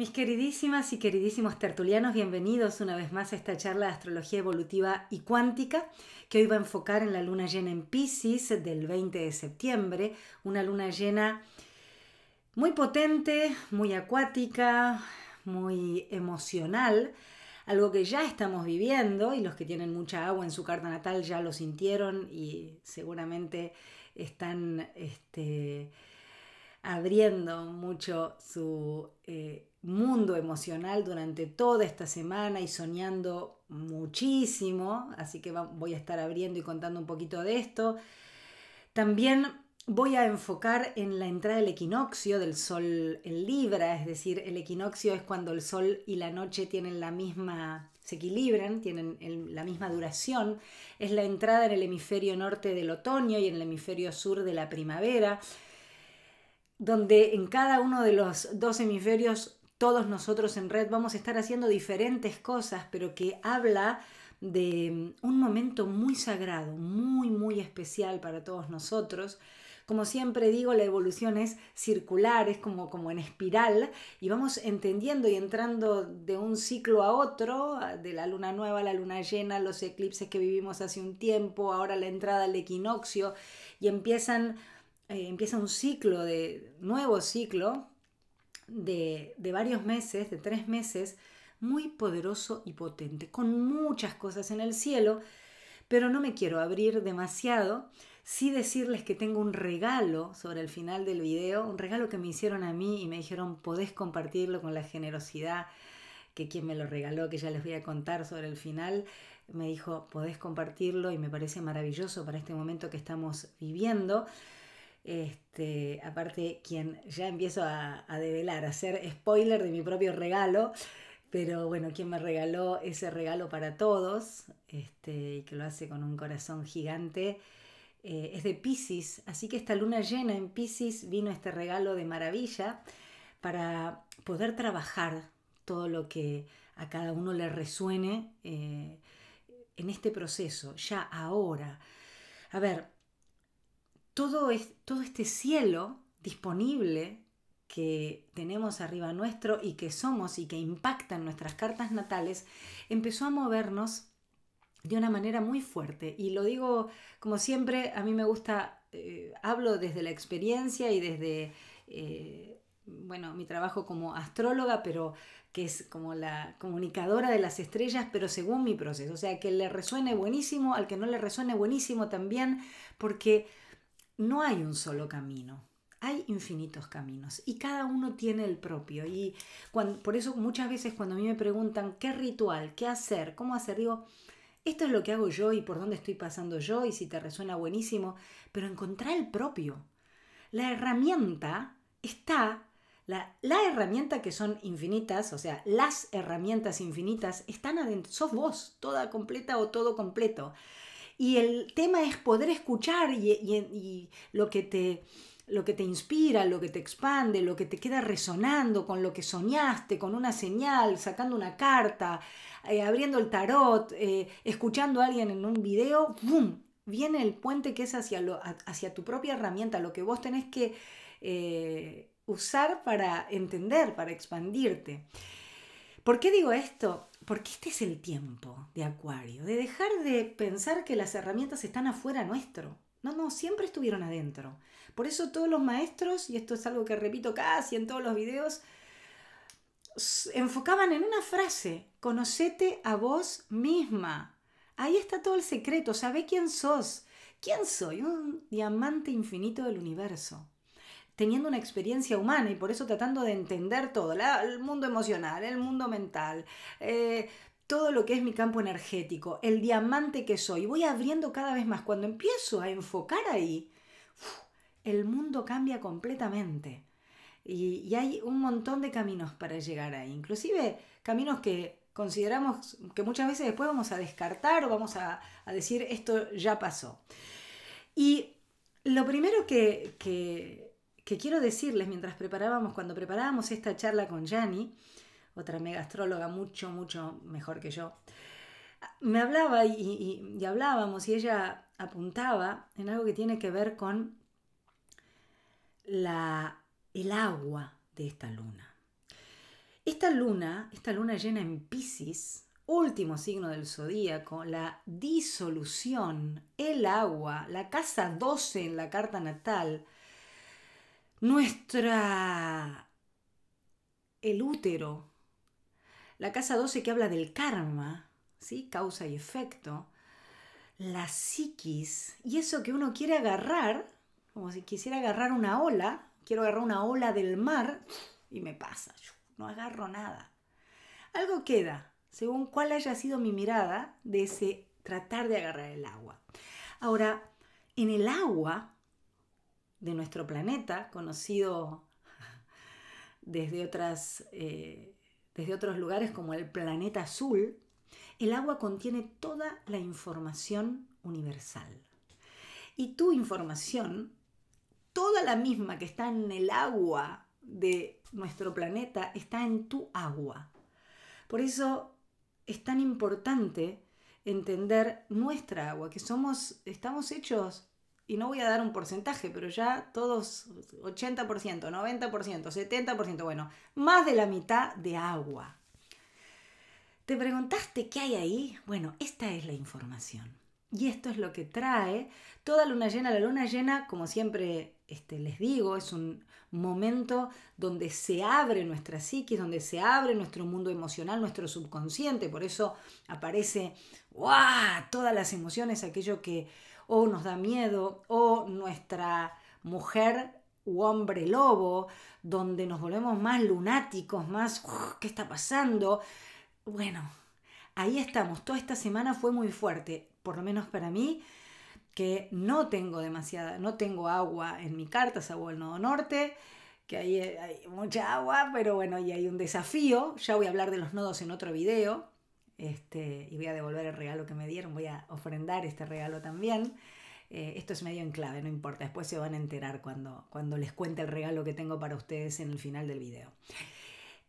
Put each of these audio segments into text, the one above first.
Mis queridísimas y queridísimos tertulianos, bienvenidos una vez más a esta charla de astrología evolutiva y cuántica que hoy va a enfocar en la luna llena en Pisces del 20 de septiembre, una luna llena muy potente, muy acuática, muy emocional, algo que ya estamos viviendo y los que tienen mucha agua en su carta natal ya lo sintieron y seguramente están este, abriendo mucho su eh, mundo emocional durante toda esta semana y soñando muchísimo, así que voy a estar abriendo y contando un poquito de esto. También voy a enfocar en la entrada del equinoccio del sol en Libra, es decir, el equinoccio es cuando el sol y la noche tienen la misma, se equilibran, tienen la misma duración, es la entrada en el hemisferio norte del otoño y en el hemisferio sur de la primavera donde en cada uno de los dos hemisferios todos nosotros en red vamos a estar haciendo diferentes cosas, pero que habla de mm, un momento muy sagrado, muy, muy especial para todos nosotros. Como siempre digo, la evolución es circular, es como, como en espiral y vamos entendiendo y entrando de un ciclo a otro, de la luna nueva a la luna llena, los eclipses que vivimos hace un tiempo, ahora la entrada al equinoccio y empiezan eh, empieza un ciclo, de nuevo ciclo, de, de varios meses, de tres meses, muy poderoso y potente, con muchas cosas en el cielo, pero no me quiero abrir demasiado. Sí decirles que tengo un regalo sobre el final del video, un regalo que me hicieron a mí y me dijeron podés compartirlo con la generosidad que quien me lo regaló, que ya les voy a contar sobre el final, me dijo podés compartirlo y me parece maravilloso para este momento que estamos viviendo. Este, aparte, quien ya empiezo a, develar, a hacer spoiler de mi propio regalo, pero bueno, quien me regaló ese regalo para todos, este, y que lo hace con un corazón gigante, eh, es de Pisces, así que esta luna llena en Pisces vino este regalo de maravilla para poder trabajar todo lo que a cada uno le resuene eh, en este proceso, ya ahora. A ver, todo, todo este cielo disponible que tenemos arriba nuestro y que somos y que impactan nuestras cartas natales, empezó a movernos de una manera muy fuerte. Y lo digo, como siempre, a mí me gusta, eh, hablo desde la experiencia y desde, eh, bueno, mi trabajo como astróloga, pero que es como la comunicadora de las estrellas, pero según mi proceso. O sea, que le resuene buenísimo, al que no le resuene buenísimo también, porque no hay un solo camino. Hay infinitos caminos y cada uno tiene el propio. Y por eso muchas veces cuando a mí me preguntan qué ritual, qué hacer, cómo hacer, digo, esto es lo que hago yo y por dónde estoy pasando yo y si te resuena buenísimo, pero encontrar el propio. La herramienta está, la, la, herramienta que son infinitas, o sea, las herramientas infinitas están adentro, sos vos, toda completa o todo completo. Y el tema es poder escuchar y, lo que te lo que te inspira, lo que te expande, lo que te queda resonando con lo que soñaste, con una señal, sacando una carta, eh, abriendo el tarot, eh, escuchando a alguien en un video, ¡bum! Viene el puente que es hacia, hacia tu propia herramienta, lo que vos tenés que eh, usar para entender, para expandirte. ¿Por qué digo esto? porque este es el tiempo de Acuario, de dejar de pensar que las herramientas están afuera nuestro. No, no, siempre estuvieron adentro. Por eso todos los maestros, y esto es algo que repito casi en todos los videos, enfocaban en una frase, conocete a vos misma. Ahí está todo el secreto, sabe quién sos. ¿Quién soy? Un diamante infinito del universo teniendo una experiencia humana y por eso tratando de entender todo, el mundo emocional, el mundo mental, eh, todo lo que es mi campo energético, el diamante que soy. Voy abriendo cada vez más. Cuando empiezo a enfocar ahí, el mundo cambia completamente. Y, hay un montón de caminos para llegar ahí, inclusive caminos que consideramos que muchas veces después vamos a descartar o vamos a, decir esto ya pasó. Y lo primero que, que, que quiero decirles mientras preparábamos, cuando preparábamos esta charla con Jani, otra mega astróloga mucho, mucho mejor que yo, me hablaba y, hablábamos y ella apuntaba en algo que tiene que ver con la, el agua de esta luna. Esta luna, esta luna llena en Pisces, último signo del zodíaco, la disolución, el agua, la casa 12 en la carta natal, nuestra... el útero, la casa 12 que habla del karma, ¿sí? causa y efecto, la psiquis, y eso que uno quiere agarrar, como si quisiera agarrar una ola, quiero agarrar una ola del mar y me pasa, no agarro nada. Algo queda, según cuál haya sido mi mirada de ese tratar de agarrar el agua. Ahora, en el agua de nuestro planeta, conocido desde, otras, eh, desde otros lugares como el planeta azul, el agua contiene toda la información universal. Y tu información, toda la misma que está en el agua de nuestro planeta, está en tu agua. Por eso es tan importante entender nuestra agua, que somos, estamos hechos y no voy a dar un porcentaje, pero ya todos 80%, 90%, 70%, bueno, más de la mitad de agua. ¿Te preguntaste qué hay ahí? Bueno, esta es la información. Y esto es lo que trae toda luna llena. La luna llena, como siempre este, les digo, es un momento donde se abre nuestra psiquis, donde se abre nuestro mundo emocional, nuestro subconsciente. Por eso aparece ¡guau! todas las emociones, aquello que o nos da miedo, o nuestra mujer u hombre lobo, donde nos volvemos más lunáticos, más, ¿qué está pasando? Bueno, ahí estamos. Toda esta semana fue muy fuerte, por lo menos para mí, que no tengo demasiada, no tengo agua en mi carta, salvo el nodo norte, que ahí hay mucha agua, pero bueno, y hay un desafío. Ya voy a hablar de los nodos en otro video, este, y voy a devolver el regalo que me dieron, voy a ofrendar este regalo también. Eh, esto es medio en clave, no importa, después se van a enterar cuando, cuando les cuente el regalo que tengo para ustedes en el final del video.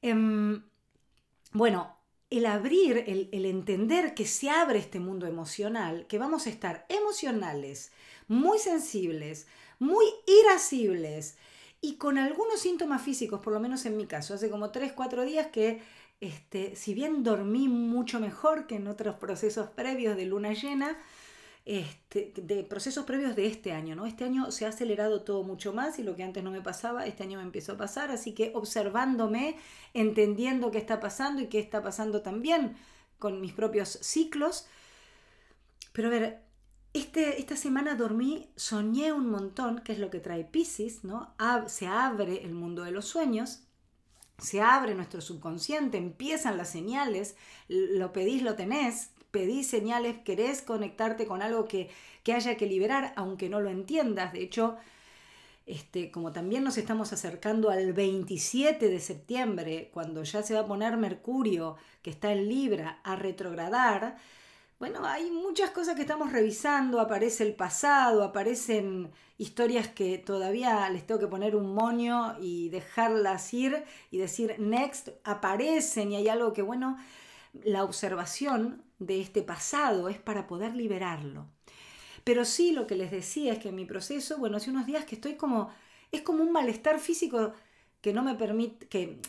Em, bueno, el abrir, el, el, entender que se abre este mundo emocional, que vamos a estar emocionales, muy sensibles, muy irascibles y con algunos síntomas físicos, por lo menos en mi caso, hace como 3, 4 días que este, si bien dormí mucho mejor que en otros procesos previos de luna llena, este, de procesos previos de este año, ¿no? Este año se ha acelerado todo mucho más y lo que antes no me pasaba, este año me empezó a pasar, así que observándome, entendiendo qué está pasando y qué está pasando también con mis propios ciclos. Pero a ver, este, esta semana dormí, soñé un montón, que es lo que trae Pisces, ¿no? se abre el mundo de los sueños se abre nuestro subconsciente, empiezan las señales, lo pedís, lo tenés, pedís señales, querés conectarte con algo que, que haya que liberar, aunque no lo entiendas. De hecho, este, como también nos estamos acercando al 27 de septiembre, cuando ya se va a poner Mercurio, que está en Libra, a retrogradar, bueno, hay muchas cosas que estamos revisando, aparece el pasado, aparecen historias que todavía les tengo que poner un moño y dejarlas ir y decir next, aparecen y hay algo que, bueno, la observación de este pasado es para poder liberarlo. Pero sí lo que les decía es que en mi proceso, bueno, hace unos días que estoy como, es como un malestar físico que no me permite, que,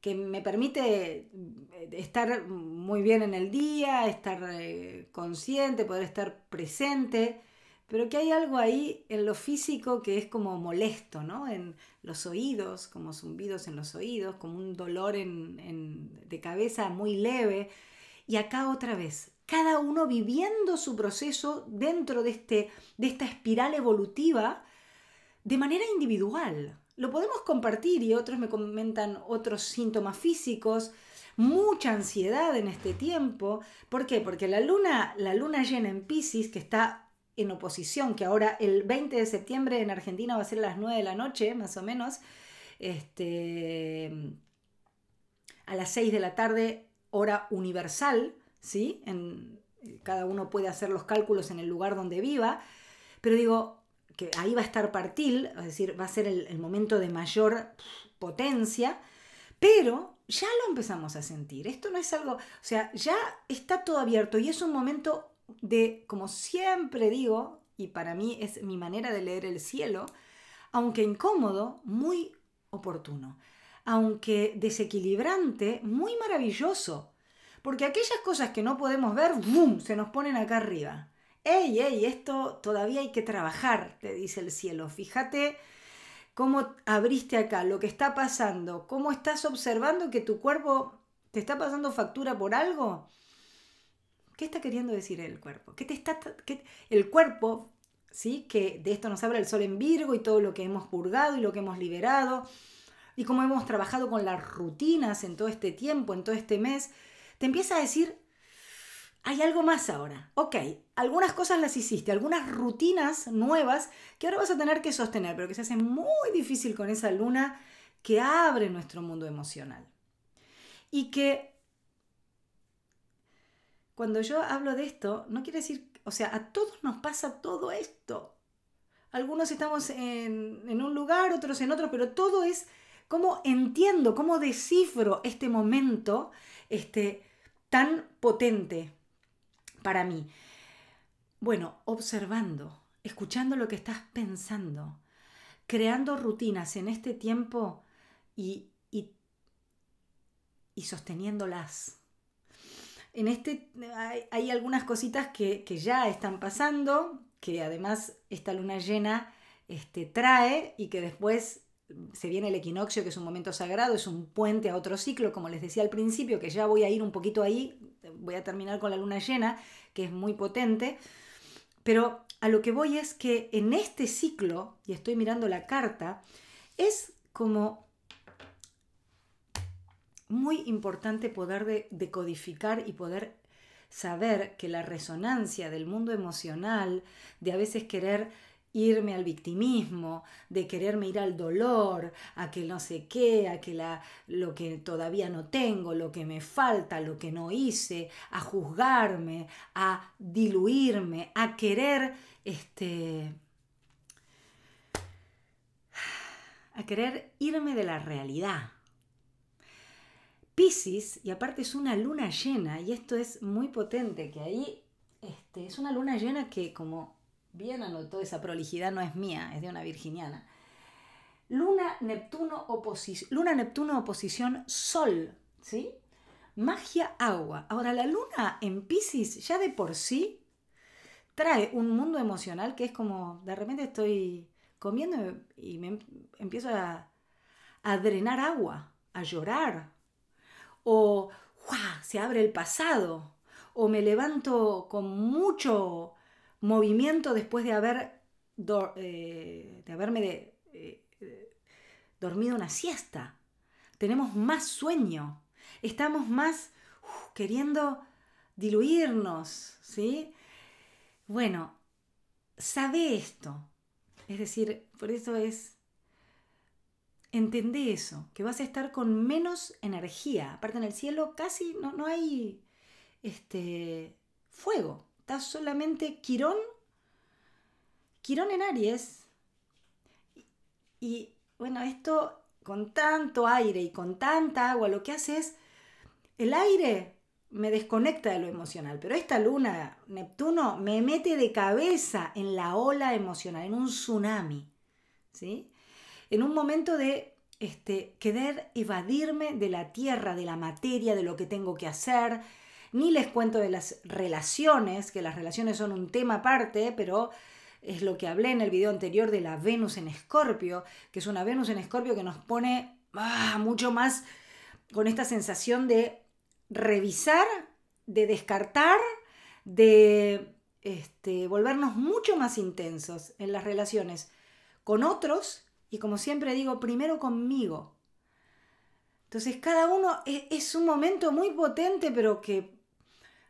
que me permite eh, estar muy bien en el día, estar eh, consciente, poder estar presente, pero que hay algo ahí en lo físico que es como molesto, ¿no? En los oídos, como zumbidos en los oídos, como un dolor en, de cabeza muy leve. Y acá otra vez, cada uno viviendo su proceso dentro de, este, de esta espiral evolutiva de manera individual lo podemos compartir y otros me comentan otros síntomas físicos, mucha ansiedad en este tiempo. ¿Por qué? Porque la luna, la luna llena en Pisces, que está en oposición, que ahora el 20 de septiembre en Argentina va a ser a las 9 de la noche, más o menos, este, a las 6 de la tarde, hora universal, ¿sí? En, cada uno puede hacer los cálculos en el lugar donde viva, pero digo, que ahí va a estar Partil, es decir, va a ser el, momento de mayor potencia, pero ya lo empezamos a sentir. Esto no es algo, o sea, ya está todo abierto y es un momento de, como siempre digo, y para mí es mi manera de leer el cielo, aunque incómodo, muy oportuno, aunque desequilibrante, muy maravilloso, porque aquellas cosas que no podemos ver, ¡boom!, se nos ponen acá arriba. ¡Ey, ey! Esto todavía hay que trabajar, te dice el cielo. Fíjate cómo abriste acá, lo que está pasando, cómo estás observando que tu cuerpo te está pasando factura por algo. ¿Qué está queriendo decir el cuerpo? ¿Qué te está, qué, el cuerpo, ¿sí? que de esto nos habla el sol en Virgo y todo lo que hemos purgado y lo que hemos liberado y cómo hemos trabajado con las rutinas en todo este tiempo, en todo este mes, te empieza a decir hay algo más ahora. Ok, algunas cosas las hiciste, algunas rutinas nuevas que ahora vas a tener que sostener, pero que se hace muy difícil con esa luna que abre nuestro mundo emocional. Y que cuando yo hablo de esto, no quiere decir, o sea, a todos nos pasa todo esto. Algunos estamos en, un lugar, otros en otro, pero todo es cómo entiendo, cómo descifro este momento este, tan potente para mí. Bueno, observando, escuchando lo que estás pensando, creando rutinas en este tiempo y, y, sosteniéndolas. En este hay, algunas cositas que, que, ya están pasando, que además esta luna llena este, trae y que después se viene el equinoccio, que es un momento sagrado, es un puente a otro ciclo, como les decía al principio, que ya voy a ir un poquito ahí, voy a terminar con la luna llena, que es muy potente, pero a lo que voy es que en este ciclo, y estoy mirando la carta, es como muy importante poder decodificar y poder saber que la resonancia del mundo emocional, de a veces querer irme al victimismo, de quererme ir al dolor, a que no sé qué, a que la, lo que todavía no tengo, lo que me falta, lo que no hice, a juzgarme, a diluirme, a querer este a querer irme de la realidad. Piscis, y aparte es una luna llena, y esto es muy potente, que ahí este, es una luna llena que como Bien anotó, esa prolijidad no es mía, es de una virginiana. Luna, Neptuno, oposición, Luna, Neptuno, oposición, Sol, ¿sí? Magia, agua. Ahora, la Luna en Pisces ya de por sí trae un mundo emocional que es como, de repente estoy comiendo y me empiezo a, a drenar agua, a llorar. O, Se abre el pasado. O me levanto con mucho movimiento después de haber eh, de haberme eh, dormido una siesta. Tenemos más sueño. Estamos más uh, queriendo diluirnos, ¿sí? Bueno, sabe esto. Es decir, por eso es Entendé eso, que vas a estar con menos energía. Aparte en el cielo casi no, no hay este, fuego está solamente Quirón, Quirón en Aries. Y, bueno, esto con tanto aire y con tanta agua, lo que hace es, el aire me desconecta de lo emocional, pero esta luna, Neptuno, me mete de cabeza en la ola emocional, en un tsunami, En un momento de este, querer evadirme de la tierra, de la materia, de lo que tengo que hacer, ni les cuento de las relaciones, que las relaciones son un tema aparte, pero es lo que hablé en el video anterior de la Venus en Escorpio, que es una Venus en Escorpio que nos pone ah, mucho más con esta sensación de revisar, de descartar, de este, volvernos mucho más intensos en las relaciones con otros y como siempre digo, primero conmigo. Entonces cada uno e-, es un momento muy potente, pero que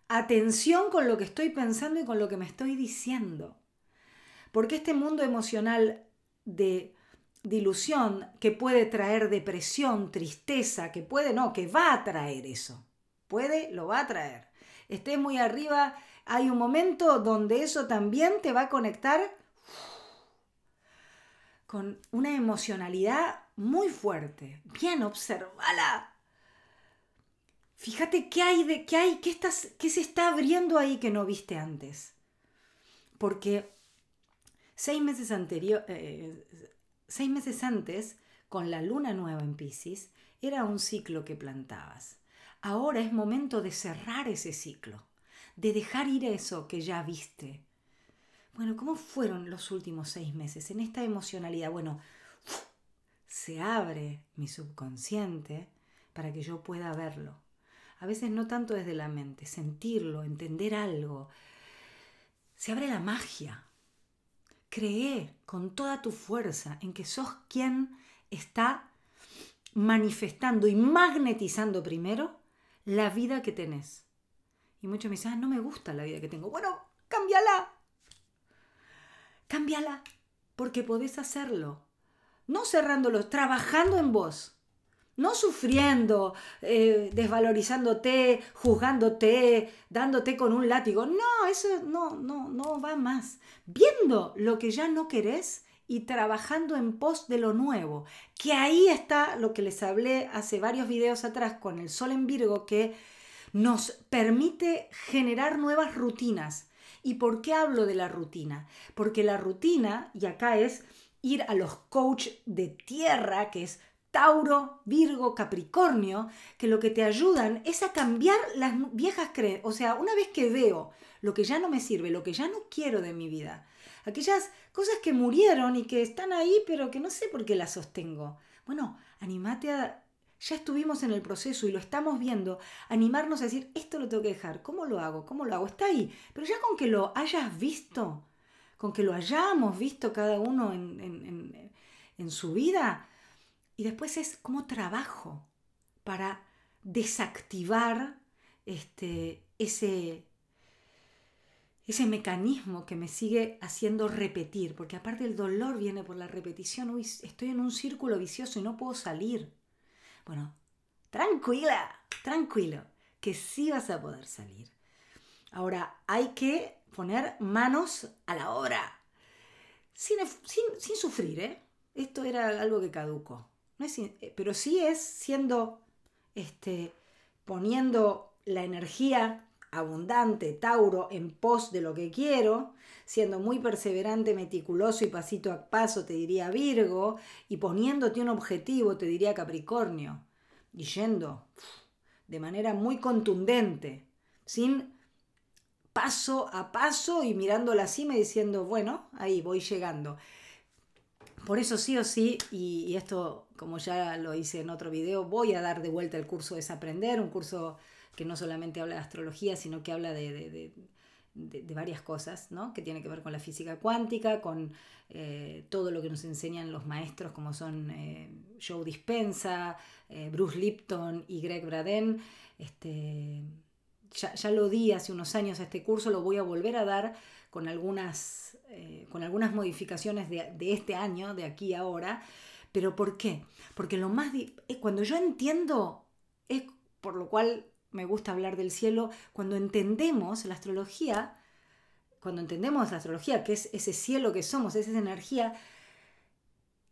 Atención con lo que estoy pensando y con lo que me estoy diciendo. Porque este mundo emocional de ilusión que puede traer depresión, tristeza, que puede, no, que va a traer eso. Puede, lo va a traer. Estés muy arriba, hay un momento donde eso también te va a conectar con una emocionalidad muy fuerte. Bien, observala. Fíjate qué hay, de, qué, hay qué, estás, qué se está abriendo ahí que no viste antes. Porque seis meses, anterior, eh, eh, seis meses antes, con la luna nueva en Pisces, era un ciclo que plantabas. Ahora es momento de cerrar ese ciclo, de dejar ir eso que ya viste. Bueno, ¿cómo fueron los últimos seis meses en esta emocionalidad? Bueno, se abre mi subconsciente para que yo pueda verlo a veces no tanto desde la mente, sentirlo, entender algo. Se abre la magia. Cree con toda tu fuerza en que sos quien está manifestando y magnetizando primero la vida que tenés. Y muchos me dicen, ah, no me gusta la vida que tengo. Bueno, cámbiala. Cámbiala, porque podés hacerlo. No cerrándolo, trabajando en vos no sufriendo, eh, desvalorizándote, juzgándote, dándote con un látigo. No, eso no, no, no va más. Viendo lo que ya no querés y trabajando en pos de lo nuevo. Que ahí está lo que les hablé hace varios videos atrás con el sol en Virgo que nos permite generar nuevas rutinas. ¿Y por qué hablo de la rutina? Porque la rutina, y acá es ir a los coach de tierra, que es Tauro, Virgo, Capricornio, que lo que te ayudan es a cambiar las viejas creencias. O sea, una vez que veo lo que ya no me sirve, lo que ya no quiero de mi vida, aquellas cosas que murieron y que están ahí, pero que no sé por qué las sostengo. Bueno, animate a... Ya estuvimos en el proceso y lo estamos viendo. Animarnos a decir, esto lo tengo que dejar. ¿Cómo lo hago? ¿Cómo lo hago? Está ahí. Pero ya con que lo hayas visto, con que lo hayamos visto cada uno en, en su vida, y después es cómo trabajo para desactivar este, ese, ese mecanismo que me sigue haciendo repetir, porque aparte el dolor viene por la repetición, uy, estoy en un círculo vicioso y no puedo salir. Bueno, tranquila, tranquilo, que sí vas a poder salir. Ahora, hay que poner manos a la obra, sin, sin sufrir, ¿eh? Esto era algo que caduco eh, pero sí es siendo, este, poniendo la energía abundante, Tauro, en pos de lo que quiero, siendo muy perseverante, meticuloso y pasito a paso, te diría Virgo, y poniéndote un objetivo, te diría Capricornio, y yendo de manera muy contundente, sin paso a paso y mirando la cima diciendo, bueno, ahí voy llegando. Por eso sí o sí, y, esto como ya lo hice en otro video, voy a dar de vuelta el curso Aprender, un curso que no solamente habla de astrología, sino que habla de, varias cosas, ¿no? Que tiene que ver con la física cuántica, con eh, todo lo que nos enseñan los maestros como son eh, Joe Dispensa, eh, Bruce Lipton y Greg Braden. Este, ya, ya, lo di hace unos años a este curso, lo voy a volver a dar con algunas, eh, con algunas modificaciones de, este año, de aquí a ahora. ¿Pero por qué? Porque lo más... cuando yo entiendo, es por lo cual me gusta hablar del cielo, cuando entendemos la astrología, cuando entendemos la astrología, que es ese cielo que somos, esa energía,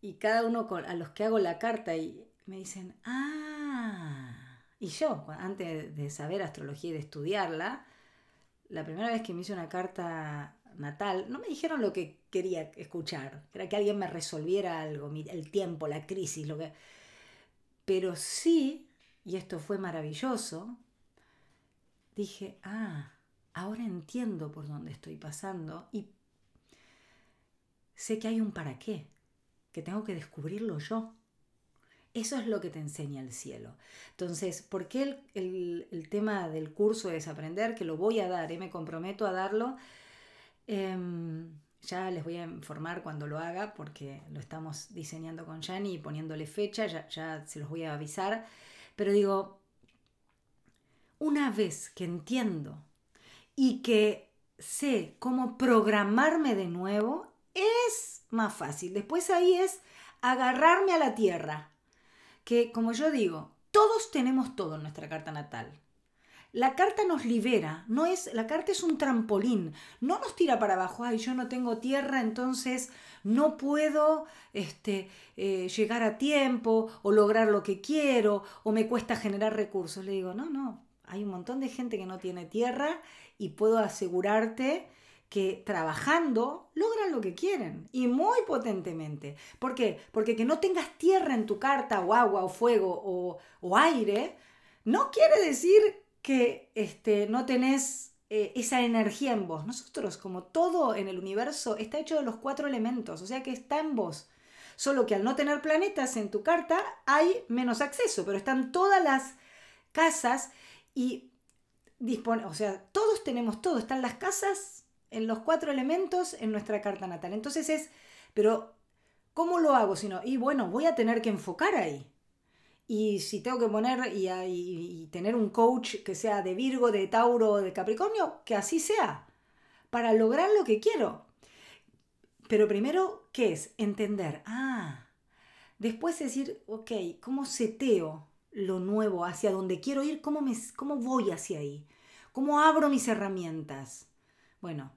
y cada uno a los que hago la carta y me dicen, ah, y yo, antes de saber astrología y de estudiarla, la primera vez que me hice una carta natal, no me dijeron lo que quería escuchar. Era que alguien me resolviera algo, el tiempo, la crisis, lo que... Pero sí, y esto fue maravilloso, dije, ah, ahora entiendo por dónde estoy pasando y sé que hay un para qué, que tengo que descubrirlo yo. Eso es lo que te enseña el cielo. Entonces, ¿por qué el, tema del curso es aprender? Que lo voy a dar, y eh? me comprometo a darlo Em, ya les voy a informar cuando lo haga porque lo estamos diseñando con Yanni y poniéndole fecha, ya, ya se los voy a avisar. Pero digo, una vez que entiendo y que sé cómo programarme de nuevo, es más fácil. Después ahí es agarrarme a la tierra. Que como yo digo, todos tenemos todo en nuestra carta natal. La carta nos libera, no es, la carta es un trampolín, no nos tira para abajo, ay, yo no tengo tierra, entonces no puedo este, eh, llegar a tiempo o lograr lo que quiero o me cuesta generar recursos. Le digo, no, no, hay un montón de gente que no tiene tierra y puedo asegurarte que trabajando logran lo que quieren y muy potentemente. ¿Por qué? Porque que no tengas tierra en tu carta o agua o fuego o, o aire no quiere decir que este, no tenés eh, esa energía en vos. Nosotros, como todo en el universo, está hecho de los cuatro elementos, o sea que está en vos. Solo que al no tener planetas en tu carta hay menos acceso, pero están todas las casas y dispone, o sea, todos tenemos todo, están las casas en los cuatro elementos en nuestra carta natal. Entonces es, pero ¿cómo lo hago? sino y bueno, voy a tener que enfocar ahí. Y si tengo que poner y, tener un coach que sea de Virgo, de Tauro, o de Capricornio, que así sea, para lograr lo que quiero. Pero primero, ¿qué es? Entender. Ah, después decir, ok, ¿cómo seteo lo nuevo hacia donde quiero ir? ¿Cómo, me, cómo voy hacia ahí? ¿Cómo abro mis herramientas? Bueno,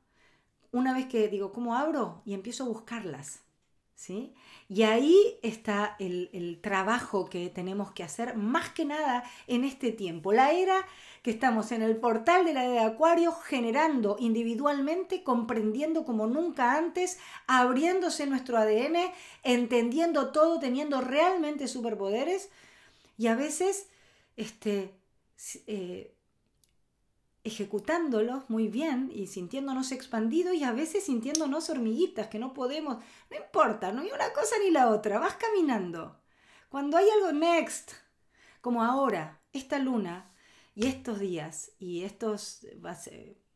una vez que digo, ¿cómo abro? Y empiezo a buscarlas ¿sí? Y ahí está el, trabajo que tenemos que hacer más que nada en este tiempo. La era que estamos en el portal de la edad de Acuario, generando individualmente, comprendiendo como nunca antes, abriéndose nuestro ADN, entendiendo todo, teniendo realmente superpoderes y a veces este, eh, ejecutándolos muy bien y sintiéndonos expandidos y a veces sintiéndonos hormiguitas, que no podemos, no importa, no hay una cosa ni la otra, vas caminando. Cuando hay algo next, como ahora, esta luna y estos días, y estos,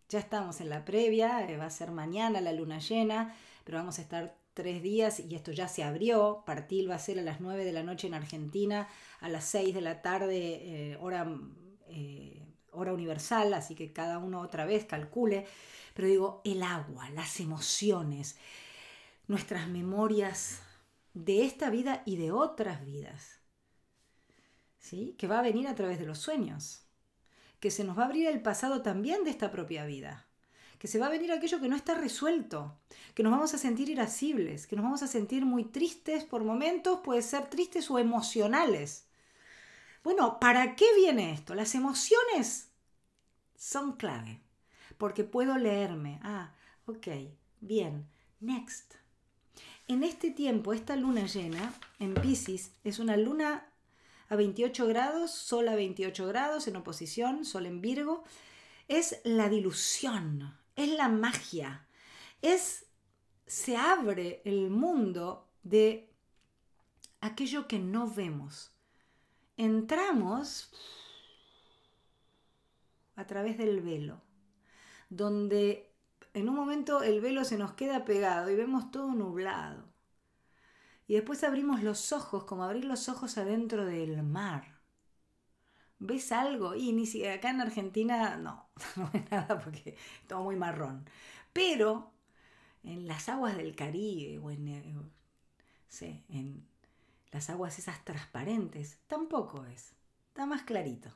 ya estamos en la previa, eh, va a ser mañana la luna llena, pero vamos a estar tres días y esto ya se abrió, partir va a ser a las 9 de la noche en Argentina, a las seis de la tarde, eh, hora... Eh, hora universal, así que cada uno otra vez calcule, pero digo, el agua, las emociones, nuestras memorias de esta vida y de otras vidas, ¿sí? que va a venir a través de los sueños, que se nos va a abrir el pasado también de esta propia vida, que se va a venir aquello que no está resuelto, que nos vamos a sentir irascibles, que nos vamos a sentir muy tristes por momentos, puede ser tristes o emocionales bueno, ¿para qué viene esto? Las emociones son clave, porque puedo leerme. Ah, ok, bien, next. En este tiempo, esta luna llena en Pisces es una luna a 28 grados, sol a 28 grados, en oposición, sol en Virgo, es la dilución, es la magia, es se abre el mundo de aquello que no vemos entramos a través del velo, donde en un momento el velo se nos queda pegado y vemos todo nublado. Y después abrimos los ojos, como abrir los ojos adentro del mar. ¿Ves algo? Y ni siquiera acá en Argentina no, no ve nada porque todo muy marrón. Pero en las aguas del Caribe o en, eh, en las aguas esas transparentes, tampoco es. Está más clarito.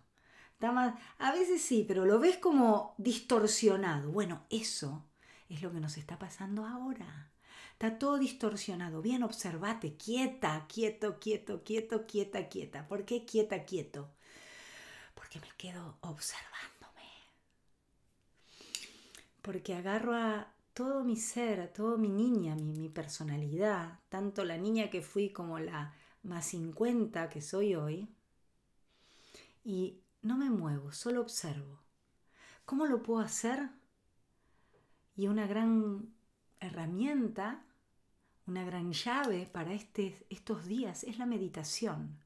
más... A veces sí, pero lo ves como distorsionado. Bueno, eso es lo que nos está pasando ahora. Está todo distorsionado. Bien, observate, quieta, quieto, quieto, quieto, quieta, quieta. ¿Por qué quieta, quieto? Porque me quedo observándome. Porque agarro a todo mi ser, a todo mi niña, mi personalidad, tanto la niña que fui como la más 50 que soy hoy y no me muevo, solo observo. ¿Cómo lo puedo hacer? Y una gran herramienta, una gran llave para este, estos días es la meditación.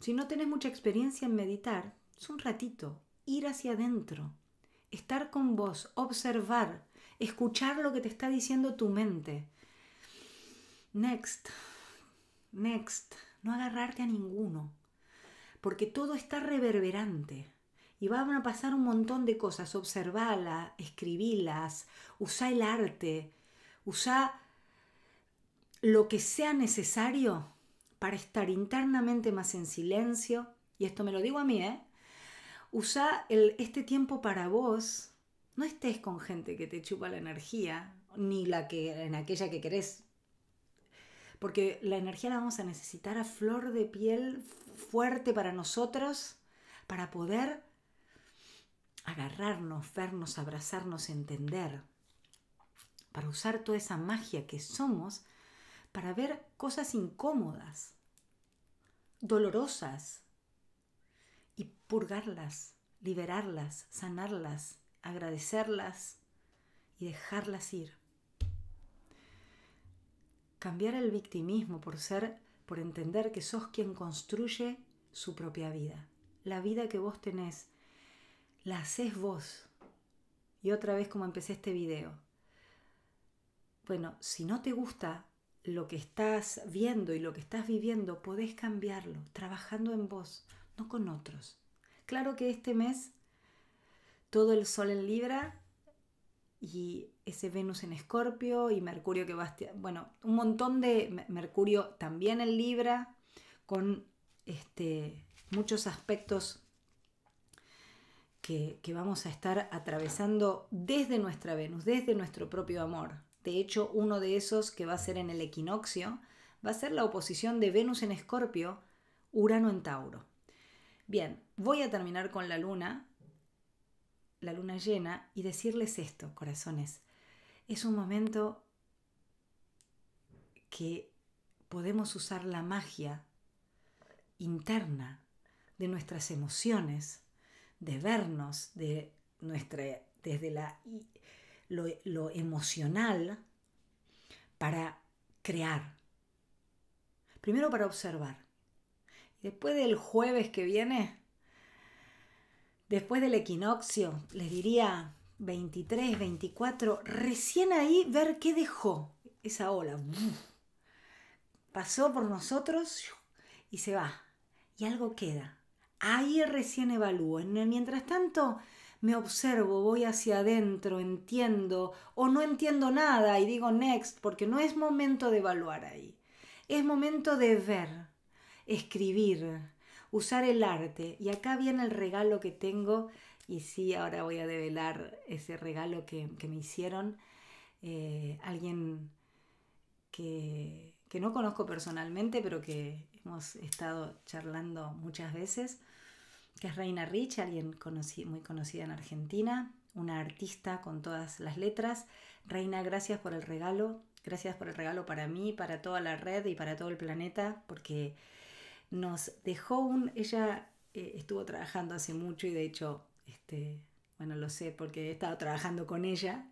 Si no tenés mucha experiencia en meditar, es un ratito, ir hacia adentro, estar con vos, observar, escuchar lo que te está diciendo tu mente. Next. Next, no agarrarte a ninguno, porque todo está reverberante y van a pasar un montón de cosas. Observala, escribilas, usa el arte, usa lo que sea necesario para estar internamente más en silencio. Y esto me lo digo a mí, ¿eh? Usa este tiempo para vos. No estés con gente que te chupa la energía, ni la que en aquella que querés porque la energía la vamos a necesitar a flor de piel fuerte para nosotros, para poder agarrarnos, vernos, abrazarnos, entender, para usar toda esa magia que somos para ver cosas incómodas, dolorosas, y purgarlas, liberarlas, sanarlas, agradecerlas y dejarlas ir cambiar el victimismo por ser, por entender que sos quien construye su propia vida. La vida que vos tenés, la haces vos. Y otra vez como empecé este video. Bueno, si no te gusta lo que estás viendo y lo que estás viviendo, podés cambiarlo, trabajando en vos, no con otros. Claro que este mes todo el sol en Libra y ese Venus en Escorpio y Mercurio que va, bueno, un montón de Mercurio también en Libra, con este, muchos aspectos que, que vamos a estar atravesando desde nuestra Venus, desde nuestro propio amor. De hecho, uno de esos que va a ser en el equinoccio va a ser la oposición de Venus en Escorpio, Urano en Tauro. Bien, voy a terminar con la luna, la luna llena y decirles esto, corazones. Es un momento que podemos usar la magia interna de nuestras emociones, de vernos, de nuestra, desde la, lo, lo emocional, para crear. Primero para observar. después del jueves que viene, después del equinoccio, les diría 23, 24, recién ahí ver qué dejó esa ola. Pasó por nosotros y se va. Y algo queda. Ahí recién evalúo. Mientras tanto, me observo, voy hacia adentro, entiendo o no entiendo nada y digo next, porque no es momento de evaluar ahí. Es momento de ver, escribir, usar el arte. Y acá viene el regalo que tengo, y sí, ahora voy a develar ese regalo que, que me hicieron. Eh, alguien que, no conozco personalmente, pero que hemos estado charlando muchas veces, que es Reina Rich, alguien muy conocida en Argentina, una artista con todas las letras. Reina, gracias por el regalo, gracias por el regalo para mí, para toda la red y para todo el planeta, porque nos dejó un, ella eh, estuvo trabajando hace mucho y de hecho, este, bueno, lo sé porque he estado trabajando con ella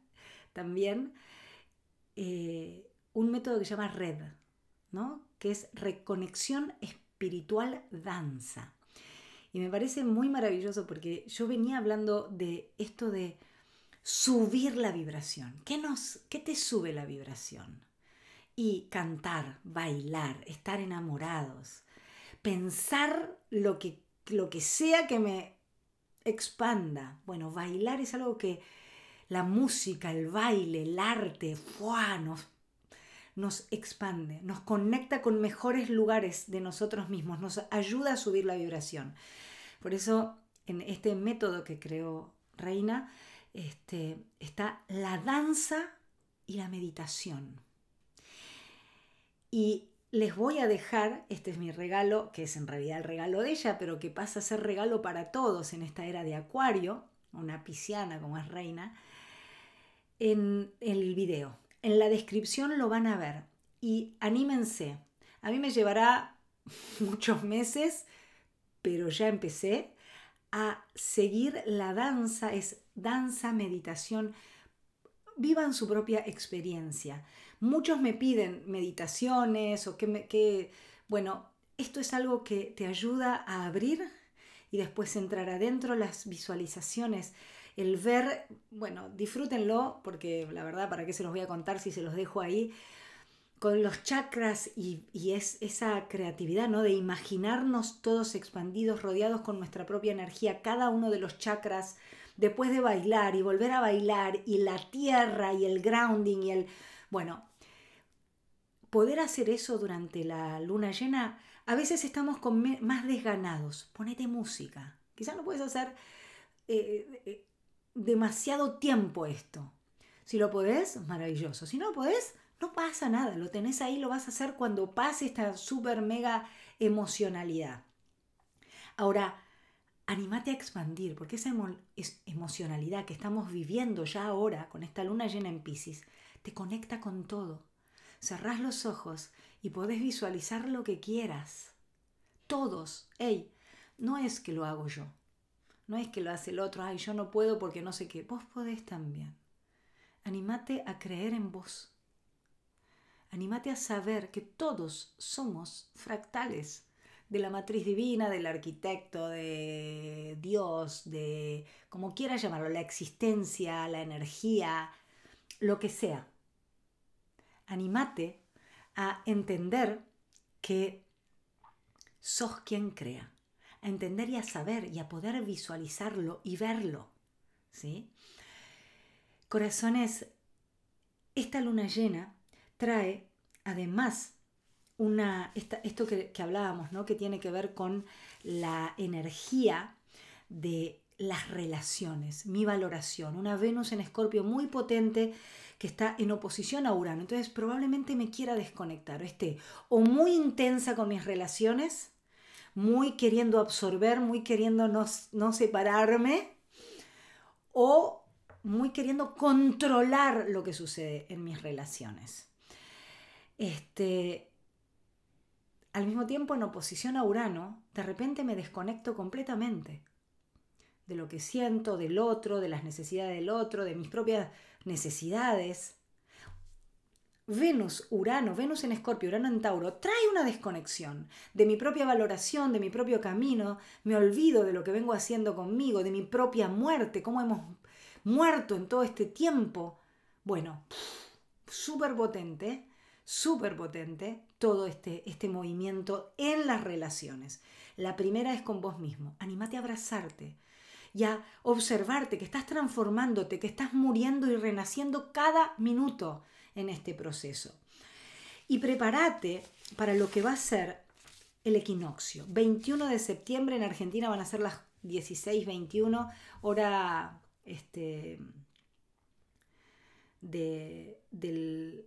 también, eh, un método que se llama RED, ¿no? Que es reconexión espiritual danza. Y me parece muy maravilloso porque yo venía hablando de esto de subir la vibración. ¿Qué, nos, qué te sube la vibración? Y cantar, bailar, estar enamorados, pensar lo que, lo que sea que me expanda. Bueno, bailar es algo que la música, el baile, el arte, Nos, expande, nos conecta con mejores lugares de nosotros mismos, nos ayuda a subir la vibración. Por eso, en este método que creó Reina, este, está la danza y la meditación. Y les voy a dejar, este es mi regalo, que es en realidad el regalo de ella, pero que pasa a ser regalo para todos en esta era de Acuario, una pisciana como es reina, en el video. En la descripción lo van a ver y anímense. A mí me llevará muchos meses, pero ya empecé a seguir la danza, es danza, meditación. Vivan su propia experiencia. Muchos me piden meditaciones o que, que, bueno, esto es algo que te ayuda a abrir y después entrar adentro las visualizaciones. El ver, bueno, disfrútenlo porque la verdad, ¿para qué se los voy a contar si se los dejo ahí? con los chakras y, y, es esa creatividad, ¿no? De imaginarnos todos expandidos, rodeados con nuestra propia energía, cada uno de los chakras después de bailar y volver a bailar y la tierra y el grounding y el... Bueno, poder hacer eso durante la luna llena, a veces estamos con más desganados. Ponete música. Quizás no puedes hacer eh, eh, demasiado tiempo esto. Si lo podés, maravilloso. Si no lo podés, no pasa nada. Lo tenés ahí, lo vas a hacer cuando pase esta super mega emocionalidad. Ahora, anímate a expandir, porque esa emocionalidad que estamos viviendo ya ahora con esta luna llena en Pisces, te conecta con todo. Cerrás los ojos y podés visualizar lo que quieras. Todos, hey, no es que lo hago yo, no es que lo hace el otro, ay, yo no puedo porque no sé qué, vos podés también. Anímate a creer en vos. Anímate a saber que todos somos fractales de la matriz divina, del arquitecto, de Dios, de como quieras llamarlo, la existencia, la energía, lo que sea. Animate a entender que sos quien crea, a entender y a saber y a poder visualizarlo y verlo. Corazones, esta luna llena trae, además una, esto que, que hablábamos, ¿no? que tiene que ver con la energía de las relaciones, mi valoración, una Venus en Escorpio muy potente que está en oposición a Urano, entonces probablemente me quiera desconectar, o esté o muy intensa con mis relaciones, muy queriendo absorber, muy queriendo no, no separarme, o muy queriendo controlar lo que sucede en mis relaciones. Este, al mismo tiempo, en oposición a Urano, de repente me desconecto completamente de lo que siento, del otro, de las necesidades del otro, de mis propias necesidades. Venus, Urano, Venus en Escorpio, Urano en Tauro, trae una desconexión de mi propia valoración, de mi propio camino, me olvido de lo que vengo haciendo conmigo, de mi propia muerte, cómo hemos muerto en todo este tiempo. Bueno, súper potente, súper potente todo este, este movimiento en las relaciones. La primera es con vos mismo. Animate a abrazarte y a observarte que estás transformándote, que estás muriendo y renaciendo cada minuto en este proceso. Y prepárate para lo que va a ser el equinoccio. 21 de septiembre en Argentina van a ser las 16:21 hora este, de, del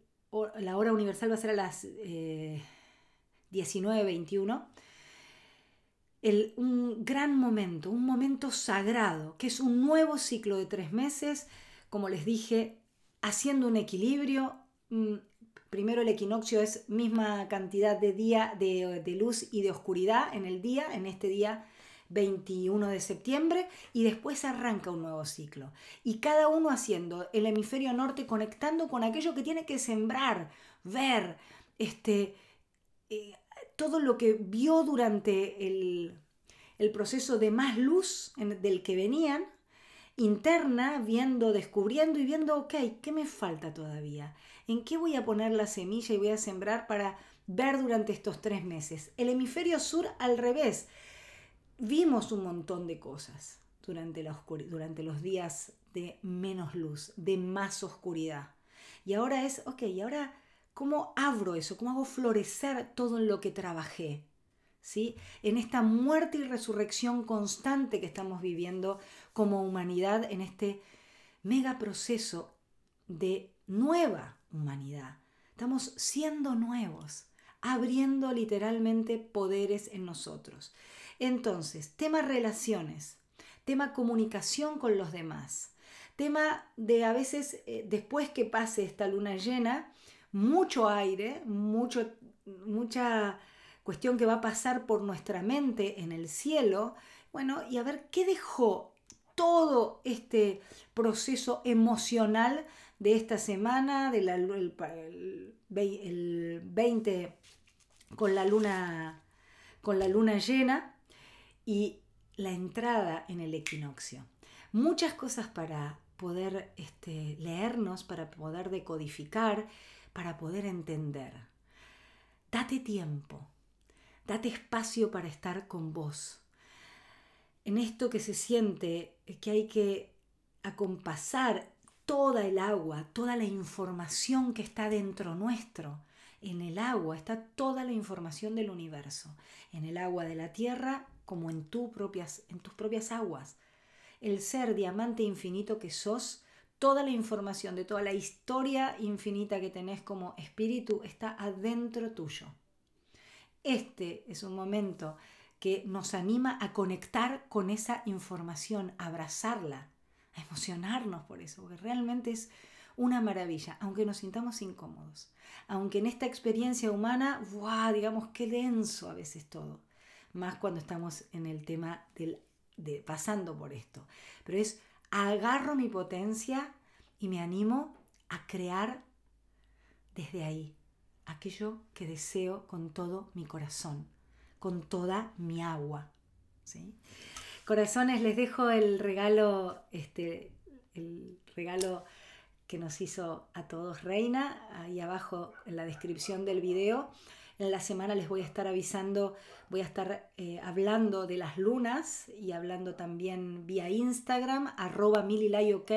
la hora universal va a ser a las 19.21, eh, un gran momento, un momento sagrado, que es un nuevo ciclo de tres meses, como les dije, haciendo un equilibrio. Mm, primero el equinoccio es misma cantidad de día de, de luz y de oscuridad en el día, en este día 21 de septiembre y después arranca un nuevo ciclo. Y cada uno haciendo el hemisferio norte conectando con aquello que tiene que sembrar, ver, este, eh, todo lo que vio durante el, proceso de más luz del que venían, interna, viendo, descubriendo y viendo, ok, ¿qué me falta todavía? ¿En qué voy a poner la semilla y voy a sembrar para ver durante estos tres meses? El hemisferio sur al revés, vimos un montón de cosas durante, durante los días de menos luz, de más oscuridad. Y ahora es, ok, y ahora, ¿cómo abro eso? ¿Cómo hago florecer todo en lo que trabajé? En esta muerte y resurrección constante que estamos viviendo como humanidad, en este mega proceso de nueva humanidad. Estamos siendo nuevos, abriendo literalmente poderes en nosotros. Entonces, tema relaciones, tema comunicación con los demás, tema de a veces eh, después que pase esta luna llena, mucho aire, mucho, mucha cuestión que va a pasar por nuestra mente en el cielo, bueno, y a ver qué dejó todo este proceso emocional de esta semana, del 20 con la luna con la luna llena y la entrada en el equinoccio. Muchas cosas para poder este, leernos, para poder decodificar, para poder entender. Date tiempo, date espacio para estar con vos. En esto que se siente que hay que acompasar toda el agua, toda la información que está dentro nuestro. En el agua está toda la información del universo. En el agua de la tierra como en, propias, tus propias aguas. El ser diamante infinito que sos, toda la información de toda la historia infinita que tenés como espíritu está adentro tuyo. Este es un momento que nos anima a conectar con esa información, a abrazarla, a emocionarnos por eso, porque realmente es una maravilla, aunque nos sintamos incómodos, aunque en esta experiencia humana, digamos, qué denso a veces todo más cuando estamos en el tema del, de pasando por esto. Pero es agarro mi potencia y me animo a crear desde ahí aquello que deseo con todo mi corazón, con toda mi agua. Corazones, les dejo el regalo, este, el regalo que nos hizo a todos Reina, ahí abajo en la descripción del video. En la semana les voy a estar avisando, voy a estar eh, hablando de las lunas y hablando también vía Instagram, arroba mililayok,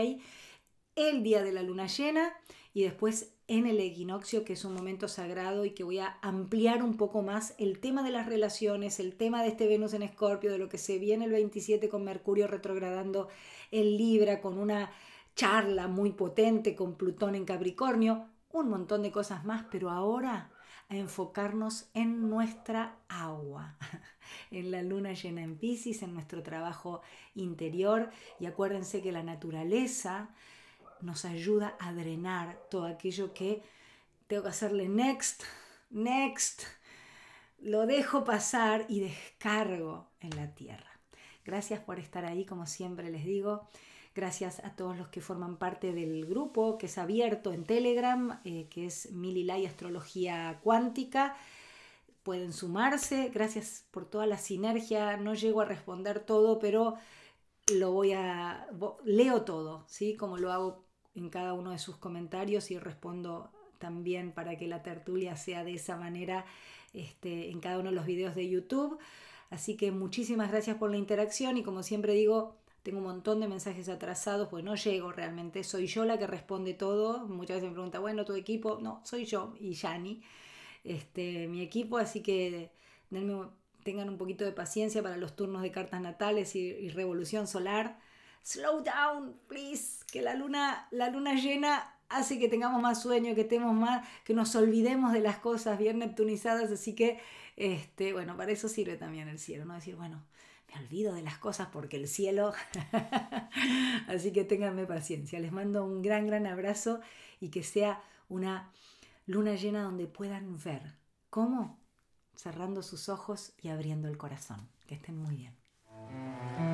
el día de la luna llena y después en el equinoccio, que es un momento sagrado y que voy a ampliar un poco más el tema de las relaciones, el tema de este Venus en Escorpio, de lo que se viene el 27 con Mercurio retrogradando en Libra, con una charla muy potente con Plutón en Capricornio, un montón de cosas más, pero ahora enfocarnos en nuestra agua, en la luna llena en Pisces, en nuestro trabajo interior. Y acuérdense que la naturaleza nos ayuda a drenar todo aquello que tengo que hacerle next, next, lo dejo pasar y descargo en la tierra. Gracias por estar ahí, como siempre les digo. Gracias a todos los que forman parte del grupo que es abierto en Telegram, eh, que es Mililay Astrología Cuántica. Pueden sumarse. Gracias por toda la sinergia. No llego a responder todo, pero lo voy a leo todo, ¿sí? Como lo hago en cada uno de sus comentarios y respondo también para que la tertulia sea de esa manera este, en cada uno de los videos de YouTube. Así que muchísimas gracias por la interacción y como siempre digo, tengo un montón de mensajes atrasados, pues no llego realmente, soy yo la que responde todo, muchas veces me pregunta, bueno, tu equipo, no, soy yo y Yani, este, mi equipo, así que tengan un poquito de paciencia para los turnos de cartas natales y, y, revolución solar. Slow down, please, que la luna, la luna llena hace que tengamos más sueño, que estemos más, que nos olvidemos de las cosas bien neptunizadas, así que, este, bueno, para eso sirve también el cielo, ¿no? Decir, bueno, olvido de las cosas porque el cielo. Así que ténganme paciencia. Les mando un gran, gran abrazo y que sea una luna llena donde puedan ver. ¿Cómo? Cerrando sus ojos y abriendo el corazón. Que estén muy bien.